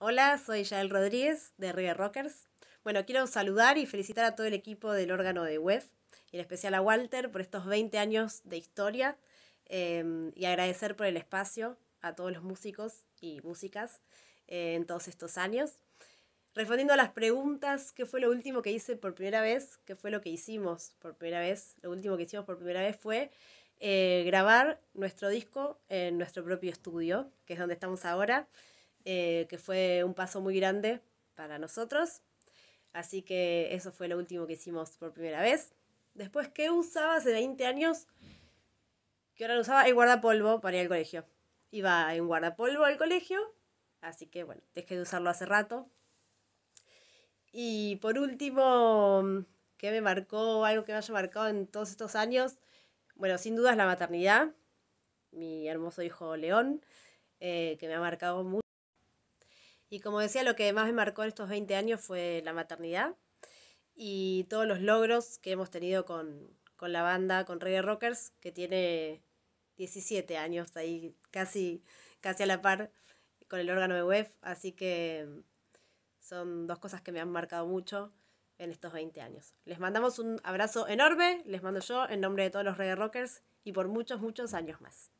Hola, soy Yael Rodríguez de River Rockers. Bueno, quiero saludar y felicitar a todo el equipo del órgano de web y en especial a Walter por estos 20 años de historia em, y agradecer por el espacio a todos los músicos y músicas eh, en todos estos años. Respondiendo a las preguntas, ¿qué fue lo último que hice por primera vez? ¿Qué fue lo que hicimos por primera vez? Lo último que hicimos por primera vez fue eh, grabar nuestro disco en nuestro propio estudio, que es donde estamos ahora. Eh, que fue un paso muy grande para nosotros. Así que eso fue lo último que hicimos por primera vez. Después, ¿qué usaba hace 20 años? Que ahora usaba el guardapolvo para ir al colegio. Iba en guardapolvo al colegio, así que bueno, dejé de usarlo hace rato. Y por último, mm, ¿qué me marcó? Algo que me haya marcado en todos estos años. Bueno, sin duda es la maternidad. Mi hermoso hijo León, eh, que me ha marcado mucho. Y como decía, lo que más me marcó en estos 20 años fue la maternidad y todos los logros que hemos tenido con, la banda, con Reggae Rockers, que tiene 17 años ahí, casi, casi a la par con el órgano de web. Así que mm, son dos cosas que me han marcado mucho en estos 20 años. Les mandamos un abrazo enorme, les mando yo en nombre de todos los Reggae Rockers y por muchos, muchos años más.